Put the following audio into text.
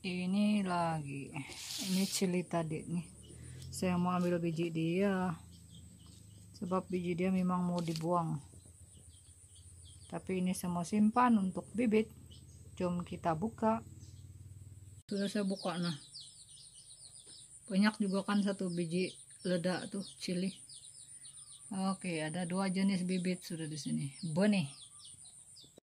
ini lagi ini cili tadi nih saya mau ambil biji dia sebab biji dia memang mau dibuang tapi ini saya mau simpan untuk bibit jom kita buka sudah saya buka nah banyak juga kan satu biji ledak tuh cili oke ada dua jenis bibit sudah di sini benih